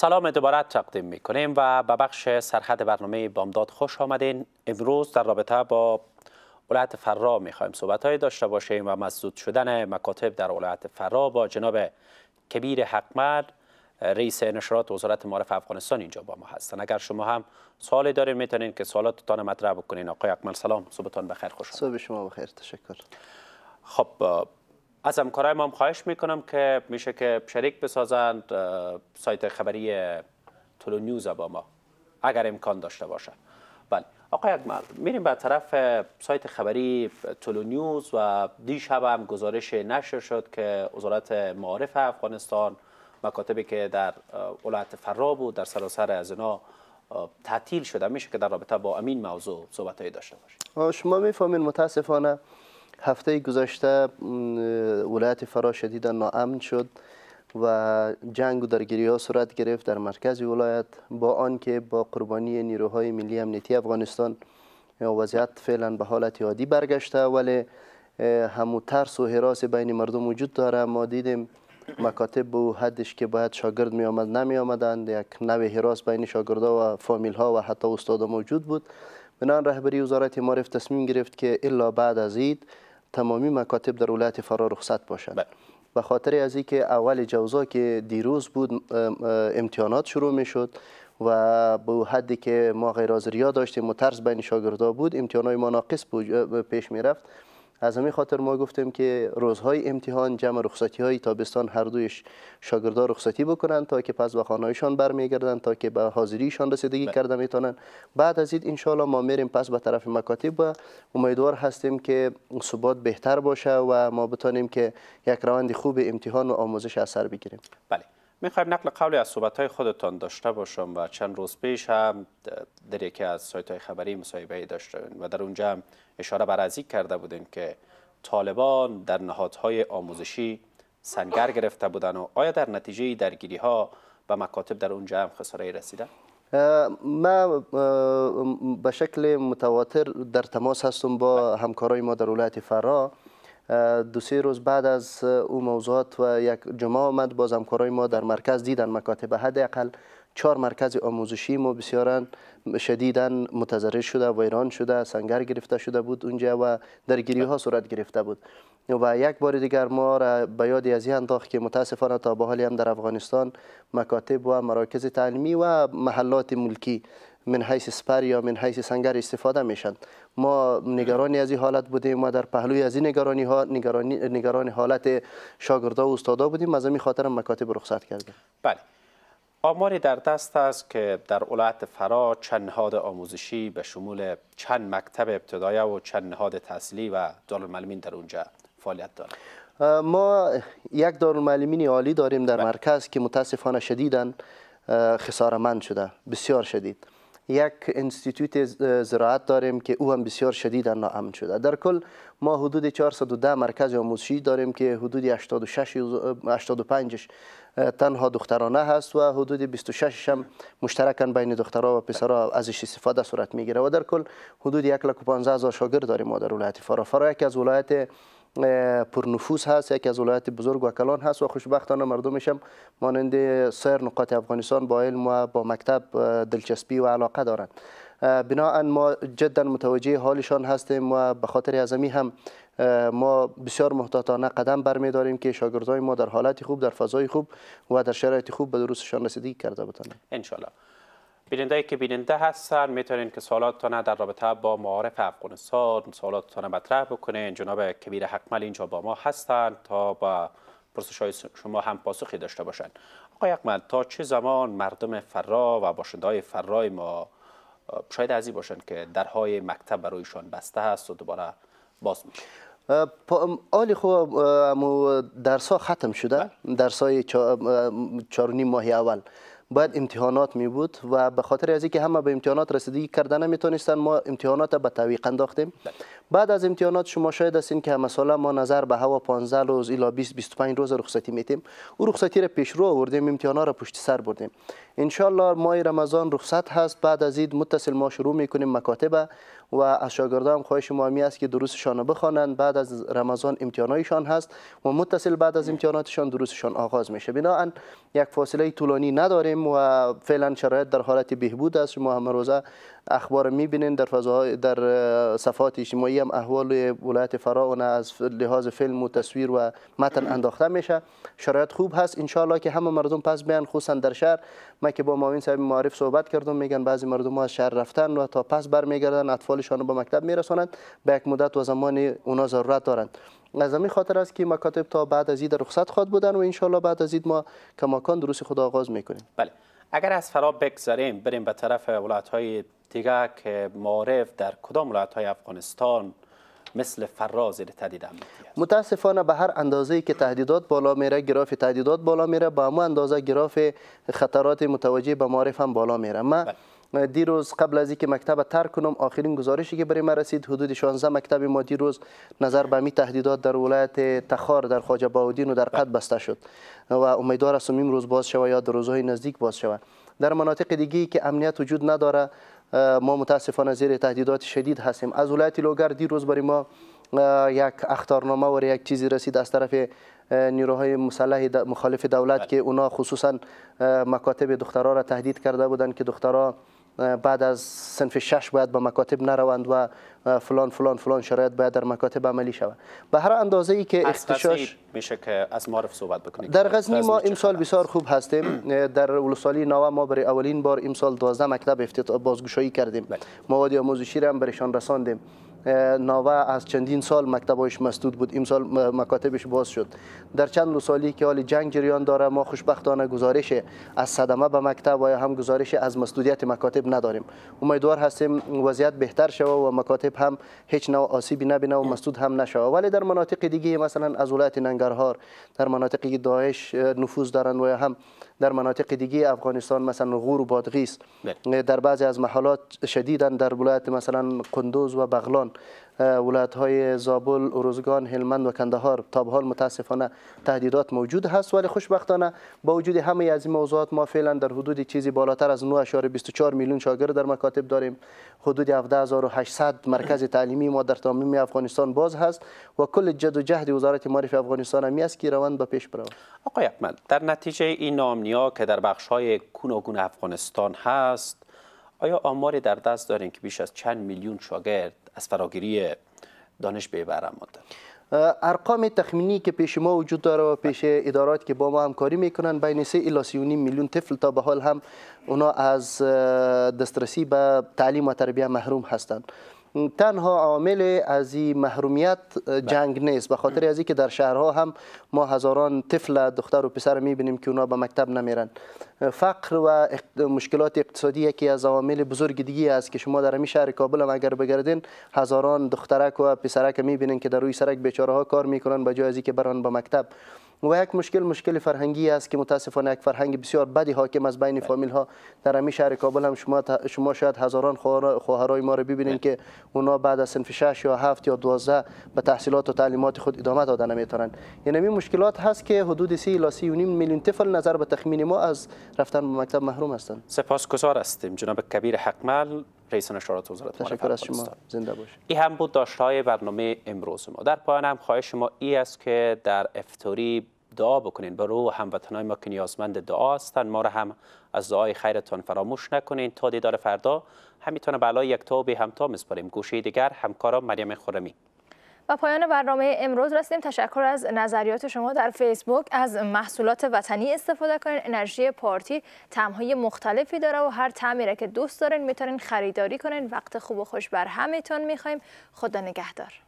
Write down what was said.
سلام دوباره تقدیم می کنیم و به بخش سرحد برنامه بامداد خوش آمدین امروز در رابطه با ولایت فرا می خواهیم صحبت های داشته باشیم و مسدود شدن مکاتب در ولایت فرا با جناب کبیر حقمر رئیس نشرات وزارت معارف افغانستان اینجا با ما هستن اگر شما هم سوالی دارین میتونین که سوالاتتان مطرح بکنین آقای اکمل سلام صبحتان بخیر خوش آمدین صبح شما بخیر تشکر خب از همکارای ما هم خواهش میکنم که میشه که شریک بسازند سایت خبری تولو نیوز با ما اگر امکان داشته باشه بله آقای اکمل میریم به طرف سایت خبری تولو نیوز و دیشب هم گزارش نشر شد که وزارت معارف افغانستان مکاتبی که در ولایت فراب و در سراسر از اینا تعطیل شده میشه که در رابطه با امین موضوع صحبت داشته باشه شما میفهمین متاسفانه هفته گذشته ولایت فرا شدیدا ناامن شد و جنگ و درگیری ها صورت گرفت در مرکز ولایت با آنکه با قربانی نیروهای ملی امنیتی افغانستان وضعیت فعلا به حالت عادی برگشته ولی همو ترس و حراس بین مردم وجود داره ما دیدیم مکاتب به حدش که باید شاگرد می آمد نمی آمدند یک نوع حراس بین شاگردها و فامیل ها و حتی استاد موجود بود بنان رهبری وزارت معرف تصمیم گرفت که الا بعد از اید تمامی مکاتب در ولایت فرا رخصت باشد بله. به خاطر از اینکه اول جوزا که دیروز بود امتحانات شروع می شد و به حدی که ما غیر داشتیم و ترس بین شاگردا بود امتحانات ما ناقص پیش می رفت از همین خاطر ما گفتیم که روزهای امتحان جمع رخصتی های تابستان هر دویش شاگردا رخصتی بکنن تا که پس به خانهایشان برمیگردند تا که به حاضریشان رسیدگی بله. کرده میتونن بعد از این ان ما میریم پس به طرف مکاتب و امیدوار هستیم که ثبات بهتر باشه و ما بتانیم که یک روند خوب امتحان و آموزش اثر بگیریم بله میخوایم نقل قولی از های خودتان داشته باشم و چند روز پیش هم در یکی از سایت های خبری مصاحبه ای داشته و در اونجا هم اشاره بر کرده بودیم که طالبان در نهادهای آموزشی سنگر گرفته بودن و آیا در نتیجه درگیری ها و مکاتب در اونجا هم خساره رسیده؟ ما به شکل متواتر در تماس هستم با همکارای ما در ولایت فرا دو سه روز بعد از او موضوعات و یک جمعه آمد باز همکارای ما در مرکز دیدن مکاتب حداقل چهار مرکز آموزشی ما بسیارا شدیدا متضرر شده ویران شده سنگر گرفته شده بود اونجا و درگیری ها صورت گرفته بود و یک بار دیگر ما را به یاد از این انداخت که متاسفانه تا به حال هم در افغانستان مکاتب و مراکز تعلیمی و محلات ملکی من حیث سپر یا من حیث سنگر استفاده میشن ما نگرانی از این حالت بودیم ما در پهلوی از این نگرانی ها نگرانی نگران حالت شاگردا و استادا بودیم از همین خاطر مکاتب رخصت کردیم بله آماری در دست است که در ولایت فرا چند نهاد آموزشی به شمول چند مکتب ابتدایی و چند نهاد تحصیلی و دارالمعلمین در اونجا فعالیت دارد ما یک دارالمعلمین عالی داریم در بله. مرکز که متاسفانه شدیدن خسارمند شده بسیار شدید یک انستیتوت زراعت داریم که او هم بسیار شدید ناامن شده در کل ما حدود 410 مرکز آموزشی داریم که حدود 86 85 تنها دخترانه هست و حدود 26 هم مشترکان بین دخترها و پسرها ازش استفاده صورت میگیره و در کل حدود 1.15 هزار شاگرد داریم ما در ولایت فرا فرا یکی از ولایت پرنفوس هست یکی از ولایت بزرگ و کلان هست و خوشبختانه مردمش هم مانند سایر نقاط افغانستان با علم و با مکتب دلچسپی و علاقه دارند بناا ما جدا متوجه حالشان هستیم و به خاطر ازمی هم ما بسیار محتاطانه قدم داریم که شاگردای ما در حالت خوب در فضای خوب و در شرایط خوب به درستشان رسیدگی کرده بتانند ان ای که بیننده هستن میتونین که تانه در رابطه با معارف افغانستان تانه مطرح بکنین جناب کبیر حکمل اینجا با ما هستن تا با پرسش های شما هم پاسخی داشته باشن آقای حکمل تا چه زمان مردم فرا و باشنده های فرای ما شاید ازی باشند که درهای مکتب برایشان بسته هست و دوباره باز میشه آلی خو خب، درس ختم شده بله. درس های چار... ماه اول باید امتحانات می بود و به خاطر از اینکه همه به امتحانات رسیدگی کرده نمیتونستن ما امتحانات به تعویق انداختیم بعد از امتحانات شما شاید هستین که مثلا ما نظر به هوا 15 روز الی 20 25 روز رخصتی میتیم او رخصتی را پیش رو آوردیم امتحانات را پشت سر بردیم ان ماه رمضان رخصت هست بعد از اید متصل ما شروع میکنیم مکاتبه و از شاگردان هم خواهش ما است که دروسشان را بخوانند بعد از رمضان امتحانایشان هست و متصل بعد از امتحاناتشان دروسشان آغاز میشه بنا یک فاصله طولانی نداریم و فعلا شرایط در حالت بهبود است شما هم روزه اخبار میبینین در فضاهای در صفات اجتماعی هم احوال ولایت فراونه از لحاظ فیلم و تصویر و متن انداخته میشه شرایط خوب هست ان که همه مردم پس بیان خصوصا در شهر من که با معاون صاحب معارف صحبت کردم میگن بعضی مردم ها از شهر رفتن و تا پس برمیگردن اطفال اطفالشان به مکتب میرسانند به یک مدت و زمانی اونا ضرورت دارند از همین خاطر است که مکاتب تا بعد از اید رخصت خود بودن و انشالله بعد از اید ما کماکان دروسی خود آغاز میکنیم بله اگر از فرا بگذاریم بریم به طرف ولایت های دیگه که معارف در کدام ولایت های افغانستان مثل فرا زیر تهدید متاسفانه به هر اندازه که تهدیدات بالا میره گراف تهدیدات بالا میره به همون اندازه گراف خطرات متوجه به معارف هم بالا میره من بله. دیروز قبل از اینکه مکتب ترک کنم آخرین گزارشی که برای ما رسید حدود 16 مکتب ما دیروز نظر به می تهدیدات در ولایت تخار در خواجه باودین و در قد بسته شد و امیدوار هستم روز باز شود یا در روزهای نزدیک باز شود در مناطق دیگی که امنیت وجود نداره ما متاسفانه زیر تهدیدات شدید هستیم از ولایت لوگر دیروز برای ما یک اخطارنامه و یک چیزی رسید از طرف نیروهای مسلح مخالف دولت بله. که اونا خصوصا مکاتب دخترها را تهدید کرده بودند که دخترها بعد از سنف شش باید به با مکاتب نروند و فلان فلان فلان شرایط باید در مکاتب عملی شود به هر اندازه ای که اختشاش میشه که از معرف صحبت بکنید در غزنی ما امسال بسیار خوب هستیم در ولسوالی نوا ما برای اولین بار امسال 12 مکتب افتتاح بازگشایی کردیم بله. مواد آموزشی را هم برشان رساندیم ناوه از چندین سال مکتبش مسدود بود امسال مکاتبش باز شد در چند سالی که حال جنگ جریان داره ما خوشبختانه گزارش از صدمه به مکتب و هم گزارش از مسدودیت مکاتب نداریم امیدوار هستیم وضعیت بهتر شوه و مکاتب هم هیچ نوع آسیبی نبینه و مسدود هم نشوه ولی در مناطق دیگه مثلا از ولایت ننگرهار در مناطق داعش نفوذ دارن و هم در مناطق دیگه افغانستان مثلا غور و بادغیس بله. در بعضی از محلات شدیدن در ولایت مثلا قندوز و بغلان ولایت های زابل، اروزگان، هلمند و کندهار تا به حال متاسفانه تهدیدات موجود هست ولی خوشبختانه با وجود همه از این موضوعات ما فعلا در حدود چیزی بالاتر از 9.24 میلیون شاگرد در مکاتب داریم حدود 17800 مرکز تعلیمی ما در تمام افغانستان باز هست و کل جد و جهد وزارت معرف افغانستان می است که روند به پیش برود آقای احمد در نتیجه این نامنیا که در بخش های گوناگون افغانستان هست آیا آماری در دست دارین که بیش از چند میلیون شاگرد از فراگیری دانش به بهره ارقام تخمینی که پیش ما وجود داره و پیش ادارات که با ما همکاری میکنن بین 3 الی 3.5 میلیون طفل تا به حال هم اونا از دسترسی به تعلیم و تربیت محروم هستند تنها عامل از این محرومیت بله. جنگ نیست به خاطر از که در شهرها هم ما هزاران طفل دختر و پسر میبینیم که اونا به مکتب نمیرن فقر و مشکلات اقتصادی یکی از عوامل بزرگ دیگی است که شما در همین شهر کابل هم اگر بگردین هزاران دخترک و پسرک میبینین که در روی سرک بیچاره ها کار میکنن به جای از که بران به مکتب و یک مشکل مشکل فرهنگی است که متاسفانه یک فرهنگ بسیار بدی حاکم از بین بله. فامیل ها در همین شهر کابل هم شما شما شاید هزاران خواهرای ما رو ببینید بله. که اونا بعد از سنف 6 یا 7 یا 12 به تحصیلات و تعلیمات خود ادامه داده نمیتونن یعنی این مشکلات هست که حدود 3 الی 3 میلیون طفل نظر به تخمین ما از رفتن به مکتب محروم هستند سپاسگزار هستیم جناب کبیر حقمل رئیس نشرات وزارت تشکر از شما زنده این هم بود داشته های برنامه امروز ما در پایان هم خواهش ما ای است که در افتاری دعا بکنین رو هموطنان ما که نیازمند دعا هستن ما را هم از دعای خیرتان فراموش نکنین تا دیدار فردا همیتونه بلای یک تا به همتا میسپاریم گوشه دیگر همکارا مریم خرمی و پایان برنامه امروز رسیدیم تشکر از نظریات شما در فیسبوک از محصولات وطنی استفاده کنین انرژی پارتی تمهای مختلفی داره و هر طعمی را که دوست دارین میتونین خریداری کنین وقت خوب و خوش بر همتون میخوایم خدا نگهدار